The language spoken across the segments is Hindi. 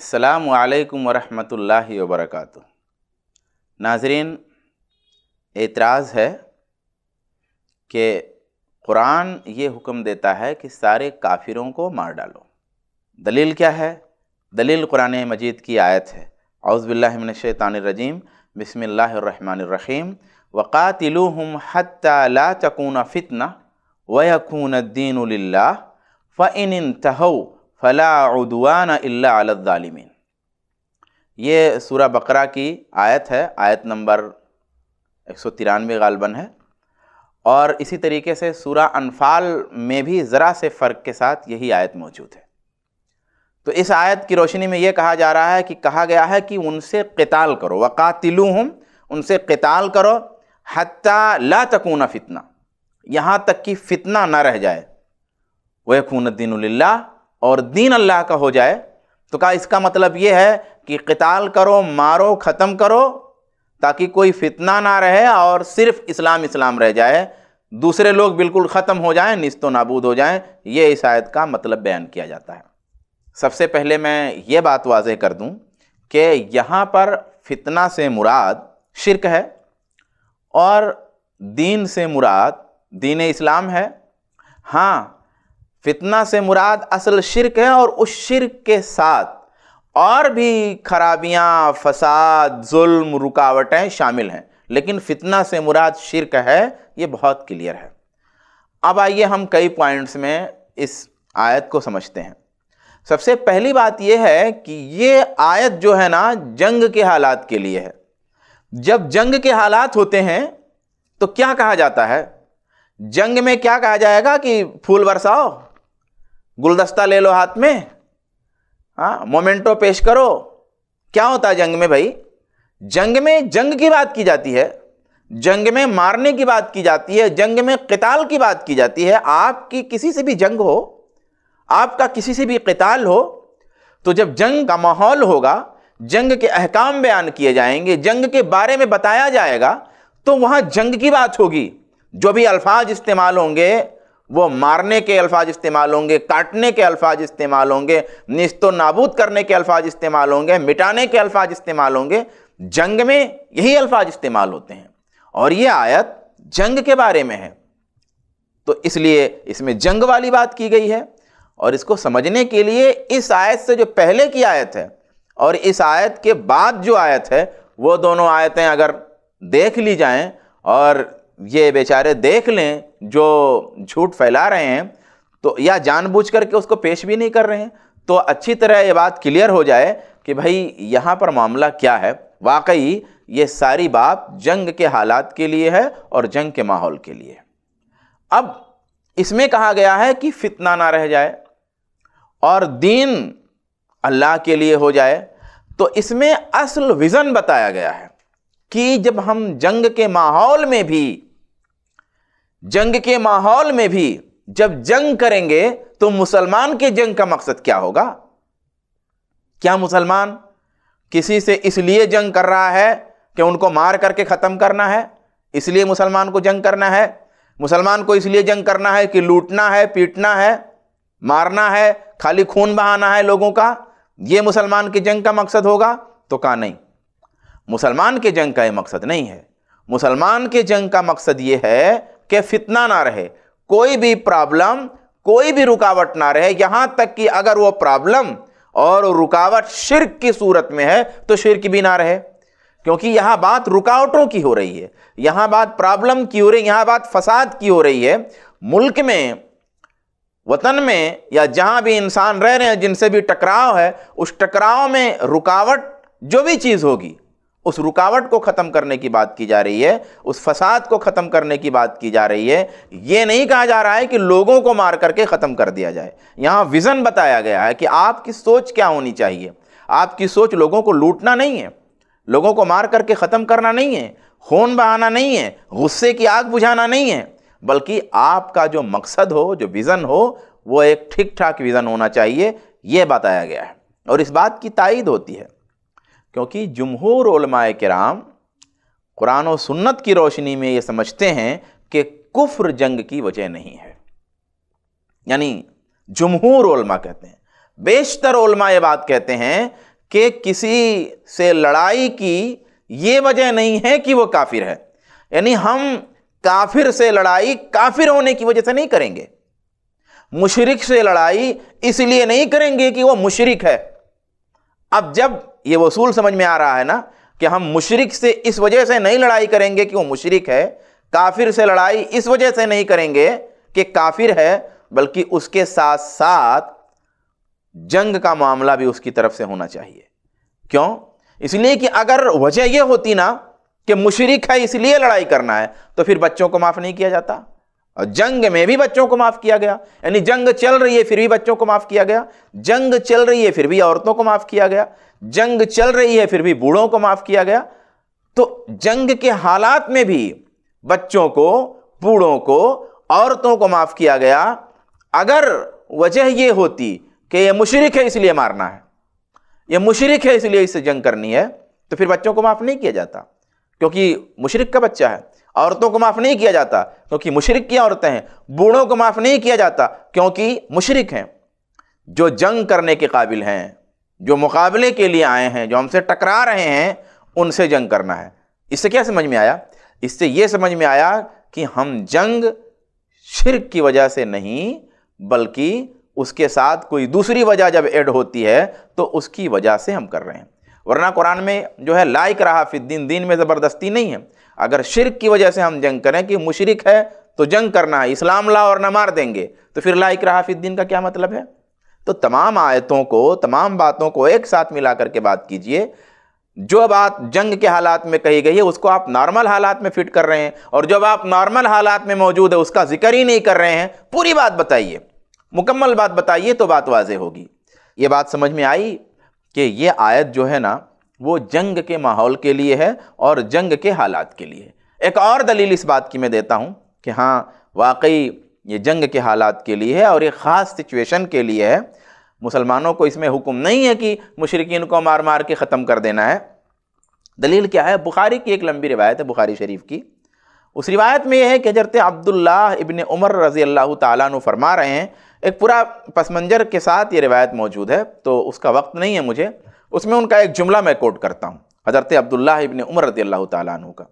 अल्लाम वरहमतुल्लाहि वरक नाजरीन एतराज़ है कि कुरान ये हुक्म देता है कि सारे काफिरों को मार डालो दलील क्या है दलील कुरान मजीद की आयत है अउज़बिल्लिमिनशैतानरजीम बसमीम वक़ातिलूम हत्ता फ़ितना वकून दीन फ़ इन तहऊ फ़लाउदवान अल्लामिन ये सूरह बकरा की आयत है आयत नंबर एक सौ तिरानवे गालबन है और इसी तरीके से सूरह अनफाल में भी ज़रा से फ़र्क के साथ यही आयत मौजूद है तो इस आयत की रोशनी में ये कहा जा रहा है कि कहा गया है कि उनसे कताल करो वक़ातिलू उनसे कताल करो हती ला तकूना फ़ितना यहाँ तक कि फ़ितना ना रह जाए वह खून दिन और दीन अल्लाह का हो जाए तो कहा इसका मतलब ये है कि कताल करो मारो ख़त्म करो ताकि कोई फितना ना रहे और सिर्फ इस्लाम इस्लाम रह जाए दूसरे लोग बिल्कुल ख़त्म हो जाएं व नाबूद हो जाएं ये इस आयत का मतलब बयान किया जाता है सबसे पहले मैं ये बात वाजह कर दूं कि यहाँ पर फितना से मुराद शिरक है और दीन से मुराद दीन इस्लाम है हाँ फितना से मुराद असल शिरक है और उस शिरक के साथ और भी खराबियाँ फसाद जुल्म रुकावटें शामिल हैं लेकिन फितना से मुराद शिरक है ये बहुत क्लियर है अब आइए हम कई पॉइंट्स में इस आयत को समझते हैं सबसे पहली बात यह है कि ये आयत जो है ना जंग के हालात के लिए है जब जंग के हालात होते हैं तो क्या कहा जाता है जंग में क्या कहा जाएगा कि फूल बरसाओ गुलदस्ता ले लो हाथ में हाँ मोमेंटो पेश करो क्या होता है जंग में भाई जंग में जंग की बात की जाती है जंग में मारने की बात की जाती है जंग में कताल की बात की जाती है आपकी किसी से भी जंग हो आपका किसी से भी कताल हो तो जब जंग का माहौल होगा जंग के अहकाम बयान किए जाएंगे जंग के बारे में बताया जाएगा तो वहाँ जंग की बात होगी जो भी अल्फाज इस्तेमाल होंगे वो मारने के अल्फाज इस्तेमाल होंगे काटने के अल्फाज इस्तेमाल होंगे निस्तो नाबूद करने के अल्फाज इस्तेमाल होंगे मिटाने के अल्फाज इस्तेमाल होंगे जंग में यही अल्फाज इस्तेमाल होते हैं और ये आयत जंग के बारे में है तो इसलिए इसमें जंग वाली बात की गई है और इसको समझने के लिए इस आयत से जो पहले की आयत है और इस आयत के बाद जो आयत है वो दोनों आयतें अगर देख ली जाएं और ये बेचारे देख लें जो झूठ फैला रहे हैं तो या जानबूझ करके उसको पेश भी नहीं कर रहे हैं तो अच्छी तरह ये बात क्लियर हो जाए कि भाई यहाँ पर मामला क्या है वाकई ये सारी बात जंग के हालात के लिए है और जंग के माहौल के लिए अब इसमें कहा गया है कि फितना ना रह जाए और दीन अल्लाह के लिए हो जाए तो इसमें असल विज़न बताया गया है कि जब हम जंग के माहौल में भी जंग के माहौल में भी जब जंग करेंगे तो मुसलमान के जंग का मकसद क्या होगा क्या मुसलमान किसी से इसलिए जंग कर रहा है कि उनको मार करके ख़त्म करना है इसलिए मुसलमान को जंग करना है मुसलमान को इसलिए जंग करना है कि लूटना है पीटना है मारना है खाली खून बहाना है लोगों का यह मुसलमान की जंग का मकसद होगा तो कहा नहीं मुसलमान के जंग का यह मकसद नहीं है मुसलमान के जंग का मकसद यह है कि फितना ना रहे कोई भी प्रॉब्लम कोई भी रुकावट ना रहे यहाँ तक कि अगर वो प्रॉब्लम और रुकावट शिरक की सूरत में है तो शिरक भी ना रहे क्योंकि यहाँ बात रुकावटों की हो रही है यहाँ बात प्रॉब्लम की हो रही है यहाँ बात फसाद की हो रही है मुल्क में वतन में या जहाँ भी इंसान रह रहे हैं जिनसे भी टकराव है उस टकराव में रुकावट जो भी चीज़ होगी उस रुकावट को ख़त्म करने की बात की जा रही है उस फसाद को ख़त्म करने की बात की जा रही है ये नहीं कहा जा रहा है कि लोगों को मार करके ख़त्म कर दिया जाए यहाँ विज़न बताया गया है कि आपकी सोच क्या होनी चाहिए आपकी सोच लोगों को लूटना नहीं है लोगों को मार करके ख़त्म करना नहीं है खून बहाना नहीं है गुस्से की आग बुझाना नहीं है बल्कि आपका जो मकसद हो जो विज़न हो वो एक ठीक ठाक विज़न होना चाहिए यह बताया गया है और इस बात की ताइद होती है क्योंकि जमहूर उलमाए कराम कुरान और सुन्नत की रोशनी में ये समझते हैं कि कुफ्र जंग की वजह नहीं है यानी जमहूर कहते हैं बेशतर ओलमा ये बात कहते हैं कि किसी से लड़ाई की ये वजह नहीं है कि वो काफिर है यानी हम काफिर से लड़ाई काफिर होने की वजह से नहीं करेंगे मुशरक से लड़ाई इसलिए नहीं करेंगे कि वो मुशरक है अब जब ये वसूल समझ में आ रहा है ना कि हम मुशरक से इस वजह से नहीं लड़ाई करेंगे कि वो मुशरक है काफिर से लड़ाई इस वजह से नहीं करेंगे कि काफिर है बल्कि उसके साथ साथ जंग का मामला भी उसकी तरफ से होना चाहिए क्यों इसलिए कि अगर वजह यह होती ना कि मुशरक है इसलिए लड़ाई करना है तो फिर बच्चों को माफ़ नहीं किया जाता और जंग में भी बच्चों को माफ़ किया गया यानी जंग चल रही है फिर भी बच्चों को माफ़ किया गया जंग चल रही है फिर भी औरतों को माफ़ किया गया जंग चल रही है फिर भी बूढ़ों को माफ किया गया तो जंग के हालात में भी बच्चों को बूढ़ों को औरतों को माफ किया गया अगर वजह यह होती कि यह मुशरक है इसलिए मारना है यह मुशरक है इसलिए इसे जंग करनी है तो फिर बच्चों को माफ़ नहीं किया जाता क्योंकि मुशरक का बच्चा है औरतों को माफ़ नहीं किया जाता क्योंकि मुशरक की औरतें हैं बूढ़ों को माफ़ नहीं किया जाता क्योंकि मुशरक हैं जो जंग करने के काबिल हैं जो मुकाबले के लिए आए हैं जो हमसे टकरा रहे हैं उनसे जंग करना है इससे क्या समझ में आया इससे ये समझ में आया कि हम जंग शिरक की वजह से नहीं बल्कि उसके साथ कोई दूसरी वजह जब ऐड होती है तो उसकी वजह से हम कर रहे हैं वरना कुरान में जो है लाइक रहा दिन दिन में ज़बरदस्ती नहीं है अगर शिरक की वजह से हम जंग करें कि मुशरक है तो जंग करना है इस्लाम ला और न मार देंगे तो फिर लाइक रहा दिन का क्या मतलब है तो तमाम आयतों को तमाम बातों को एक साथ मिला करके बात कीजिए जो बात जंग के हालात में कही गई है उसको आप नॉर्मल हालात में फिट कर रहे हैं और जब आप नॉर्मल हालात में मौजूद है उसका जिक्र ही नहीं कर रहे हैं पूरी बात बताइए मुकम्मल बात बताइए तो बात वाज होगी ये बात समझ में आई कि ये आयत जो है ना वो जंग के माहौल के लिए है और जंग के हालात के लिए एक और दलील इस बात की मैं देता हूँ कि हाँ वाकई ये जंग के हालात के लिए है और ये ख़ास सिचुएशन के लिए है मुसलमानों को इसमें हुक्म नहीं है कि मुशरकिन को मार मार के ख़त्म कर देना है दलील क्या है बुखारी की एक लंबी रिवायत है बुखारी शरीफ की उस रिवायत में यह है कि हजरत अब्दुल्ला इबन उमर रज़ी अल्लाह तु फरमा रहे हैं एक पूरा पस मंज़र के साथ ये रिवायत मौजूद है तो उसका वक्त नहीं है मुझे उसमें उनका एक जुमला मैं कोट करता हूँ हज़रत अब्दुल्ला इबन उमर रज़ी अल्लाह तु का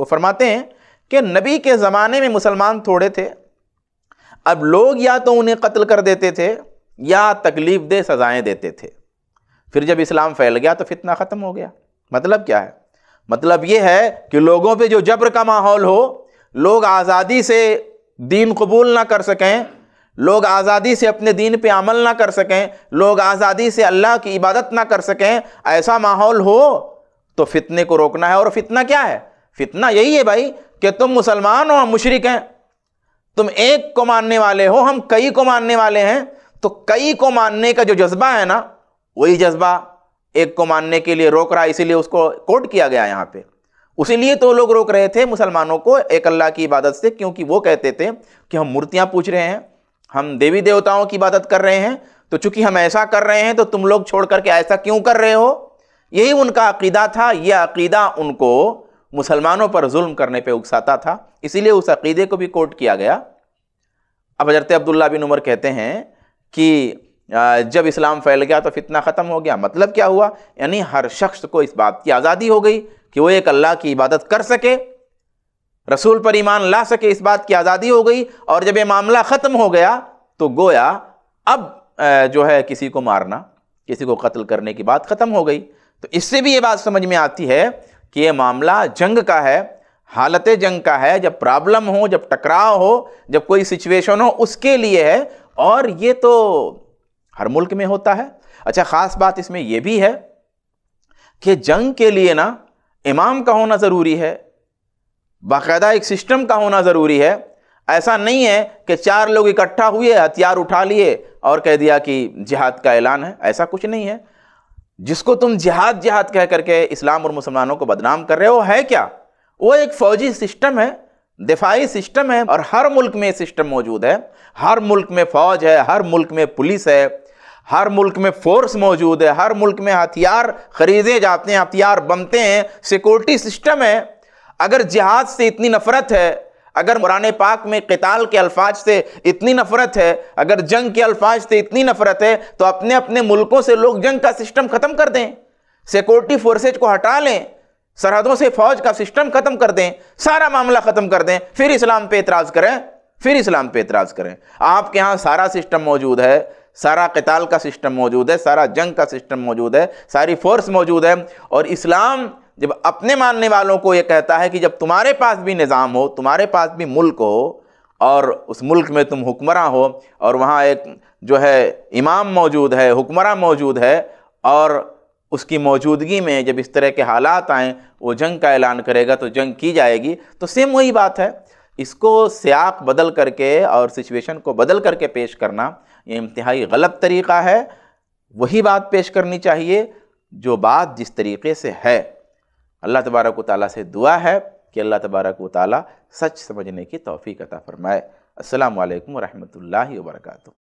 वो फरमाते हैं कि नबी के ज़माने में मुसलमान थोड़े थे अब लोग या तो उन्हें कत्ल कर देते थे या तकलीफ दे सज़ाएँ देते थे फिर जब इस्लाम फैल गया तो फितना ख़त्म हो गया मतलब क्या है मतलब ये है कि लोगों पे जो जबर का माहौल हो लोग आज़ादी से दीन कबूल ना कर सकें लोग आज़ादी से अपने दीन पे अमल ना कर सकें लोग आज़ादी से अल्लाह की इबादत ना कर सकें ऐसा माहौल हो तो फितने को रोकना है और फितना क्या है फितना यही है भाई कि तुम मुसलमान हो और मुशरक हैं तुम एक को मानने वाले हो हम कई को मानने वाले हैं तो कई को मानने का जो जज्बा है ना वही जज्बा एक को मानने के लिए रोक रहा है इसीलिए उसको कोट किया गया यहाँ पे उसीलिए तो लोग रोक रहे थे मुसलमानों को एक अल्लाह की इबादत से क्योंकि वो कहते थे कि हम मूर्तियाँ पूछ रहे हैं हम देवी देवताओं की इबादत कर रहे हैं तो चूंकि हम ऐसा कर रहे हैं तो तुम लोग छोड़ करके ऐसा क्यों कर रहे हो यही उनका अकीदा था यह अकीदा उनको मुसलमानों पर जुल्म करने पे उकसाता था इसीलिए उस अकीदे को भी कोट किया गया अब हजरत अब्दुल्ला बिन उमर कहते हैं कि जब इस्लाम फैल गया तो फितना ख़त्म हो गया मतलब क्या हुआ यानी हर शख्स को इस बात की आज़ादी हो गई कि वो एक अल्लाह की इबादत कर सके रसूल पर ईमान ला सके इस बात की आज़ादी हो गई और जब ये मामला ख़त्म हो गया तो गोया अब जो है किसी को मारना किसी को कत्ल करने की बात ख़त्म हो गई तो इससे भी ये बात समझ में आती है कि ये मामला जंग का है हालत जंग का है जब प्रॉब्लम हो जब टकराव हो जब कोई सिचुएशन हो उसके लिए है और ये तो हर मुल्क में होता है अच्छा ख़ास बात इसमें यह भी है कि जंग के लिए ना इमाम का होना ज़रूरी है बाकायदा एक सिस्टम का होना ज़रूरी है ऐसा नहीं है कि चार लोग इकट्ठा हुए हथियार उठा लिए और कह दिया कि जिहाद का ऐलान है ऐसा कुछ नहीं है जिसको तुम जिहाद जिहाद कह करके इस्लाम और मुसलमानों को बदनाम कर रहे हो है क्या वो एक फौजी सिस्टम है दिफाही सिस्टम है और हर मुल्क में सिस्टम मौजूद है हर मुल्क में फौज है हर मुल्क में पुलिस है हर मुल्क में फोर्स मौजूद है हर मुल्क में हथियार खरीदे जाते हैं हथियार बनते हैं सिक्योरिटी सिस्टम है अगर जिहाद से इतनी नफरत है अगर पुराने पाक में कताल के अल्फाज से इतनी नफरत है अगर जंग के अल्फाज से इतनी नफरत है तो अपने अपने मुल्कों से लोग जंग का सिस्टम ख़त्म कर दें सिक्योरिटी फोर्सेज को हटा लें सरहदों से फौज का सिस्टम खत्म कर दें सारा मामला खत्म कर दें फिर इस्लाम पे एतराज करें फिर इस्लाम पे एतराज करें आपके यहाँ सारा सिस्टम मौजूद है सारा कताल का सिस्टम मौजूद है सारा जंग का सिस्टम मौजूद है सारी फोर्स मौजूद है और इस्लाम जब अपने मानने वालों को ये कहता है कि जब तुम्हारे पास भी निज़ाम हो तुम्हारे पास भी मुल्क हो और उस मुल्क में तुम हुक्मरान हो और वहाँ एक जो है इमाम मौजूद है हुक्मरान मौजूद है और उसकी मौजूदगी में जब इस तरह के हालात आएँ वो जंग का ऐलान करेगा तो जंग की जाएगी तो सेम वही बात है इसको सियाक बदल करके और सिचुएशन को बदल करके पेश करना ये इंतहाई गलत तरीक़ा है वही बात पेश करनी चाहिए जो बात जिस तरीके से है अल्लाह तबारक ताली से दुआ है कि अल्लाह तबारक ताली सच समझने की तोफ़ी अता फ़रमाए अल्लाम वरहमल वर्का